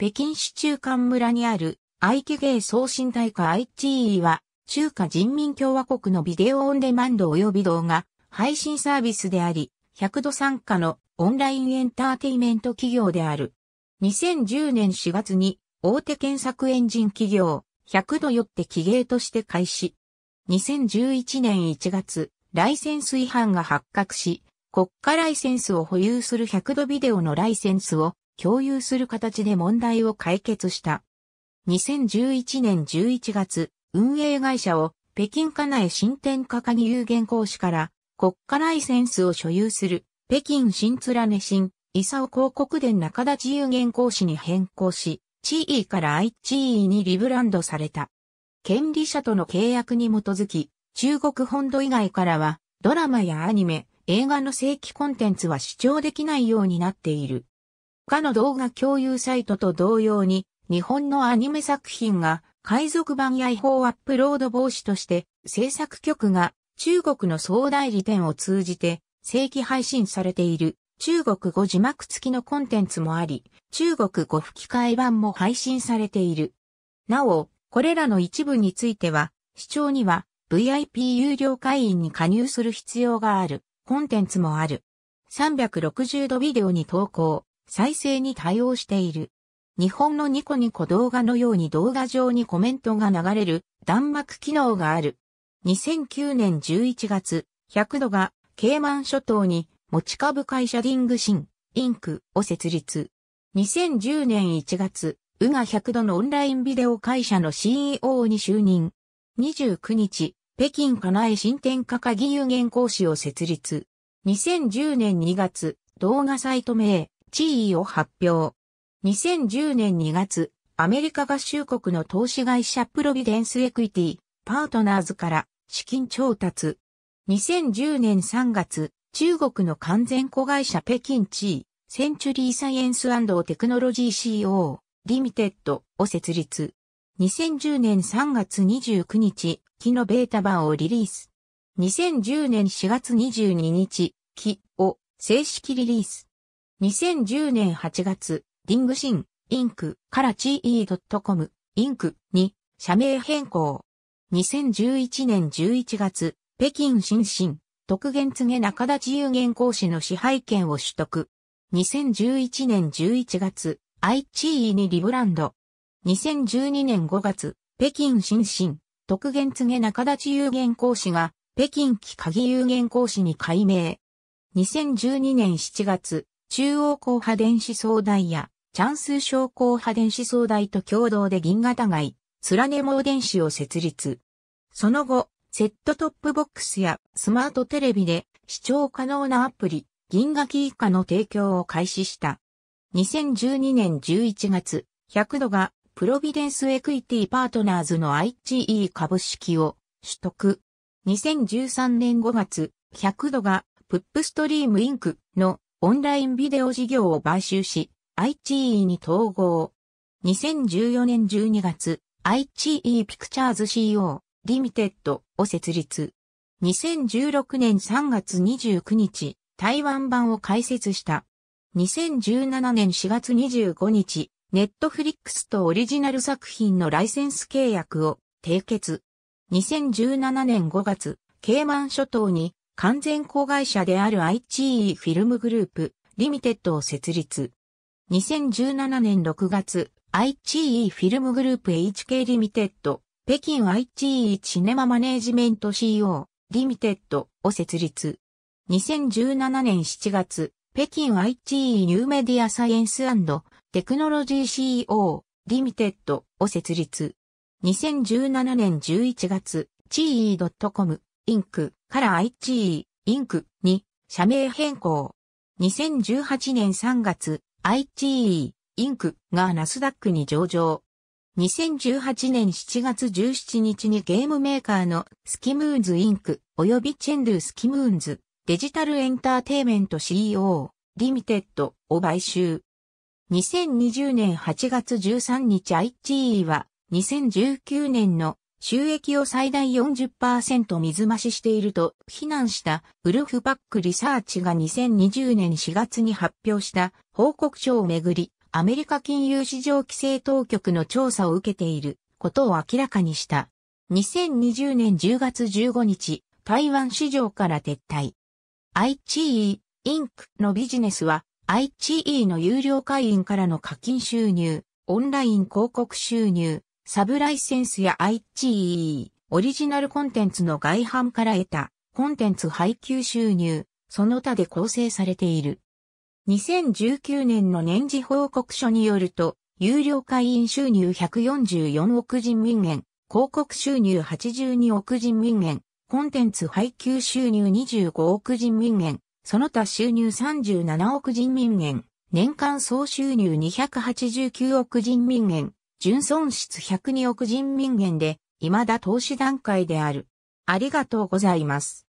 北京市中間村にある、愛機芸送信大会 ITE は、中華人民共和国のビデオオンデマンド及び動画、配信サービスであり、100度参加のオンラインエンターテイメント企業である。2010年4月に、大手検索エンジン企業、100度よって企芸として開始。2011年1月、ライセンス違反が発覚し、国家ライセンスを保有する100度ビデオのライセンスを共有する形で問題を解決した。2011年11月、運営会社を北京家内新天下下に有限公司から国家ライセンスを所有する北京新貫根新伊佐尾広告伝中立有限公司に変更し、地位から愛地位にリブランドされた。権利者との契約に基づき、中国本土以外からはドラマやアニメ、映画の正規コンテンツは視聴できないようになっている。他の動画共有サイトと同様に、日本のアニメ作品が海賊版や違法アップロード防止として制作局が中国の総代理店を通じて正規配信されている中国語字幕付きのコンテンツもあり、中国語吹き替え版も配信されている。なお、これらの一部については、視聴には VIP 有料会員に加入する必要があるコンテンツもある。360度ビデオに投稿、再生に対応している。日本のニコニコ動画のように動画上にコメントが流れる弾幕機能がある。2009年11月、100度がケイマン諸島に持ち株会社リングシン、インクを設立。2010年1月、ウガ100度のオンラインビデオ会社の CEO に就任。29日、北京かなえ新天価技有限講師を設立。2010年2月、動画サイト名、地位を発表。2010年2月、アメリカ合衆国の投資会社プロビデンスエクイティ、パートナーズから資金調達。2010年3月、中国の完全子会社北京地位、センチュリーサイエンステクノロジー CO、リミテッドを設立。2010年3月29日、木のベータ版をリリース。2010年4月22日、木を正式リリース。2010年8月、リングシン、インクから GE.com、インクに社名変更。2011年11月、北京新進、特元告中田自由講師の支配権を取得。2011年11月、i c ーにリブランド。2012年5月、北京新進、特元告中田自由講師が、北京期鍵有限講師に改名。2012年7月、中央光波電子総大や、チャンス小光波電子総大と共同で銀型外、スラネモー電子を設立。その後、セットトップボックスやスマートテレビで視聴可能なアプリ、銀河キ以下の提供を開始した。2012年11月、100度がプロビデンスエクイティパートナーズの IGE 株式を取得。2013年5月、100度がプップストリームインクのオンラインビデオ事業を買収し、i g e に統合。2014年12月、i g e ピクチャーズ CO、リミテッドを設立。2016年3月29日、台湾版を開設した。2017年4月25日、ネットフリックスとオリジナル作品のライセンス契約を締結。2017年5月、ケイマン諸島に完全子会社である IGE フィルムグループ、リミテッドを設立。2017年6月、IGE フィルムグループ HK リミテッド、北京 IGE シネママネージメント CO、リミテッドを設立。2017年7月、北京 IGE ニューメディアサイエンステクノロジー c o リミテッドを設立。2017年11月、GE.com、インクから IGE、インクに社名変更。2018年3月、IGE、インクがナスダックに上場。2018年7月17日にゲームメーカーのスキムーンズインク及びチェンドゥスキムーンズデジタルエンターテイメント CEO リミテッドを買収。2020年8月13日 IGE は2019年の収益を最大40%水増ししていると非難したウルフパックリサーチが2020年4月に発表した報告書をめぐり、アメリカ金融市場規制当局の調査を受けていることを明らかにした。2020年10月15日、台湾市場から撤退。i c e Inc. のビジネスは i c e の有料会員からの課金収入、オンライン広告収入、サブライセンスや ITE、オリジナルコンテンツの外販から得たコンテンツ配給収入、その他で構成されている。2019年の年次報告書によると、有料会員収入144億人民元、広告収入82億人民元、コンテンツ配給収入25億人民元、その他収入37億人民元、年間総収入289億人民元、純損失102億人民元で、未だ投資段階である。ありがとうございます。